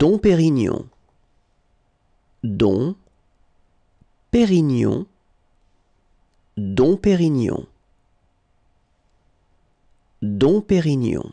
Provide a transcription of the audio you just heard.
Don Pérignon. Don Pérignon. Don Pérignon. Don Pérignon.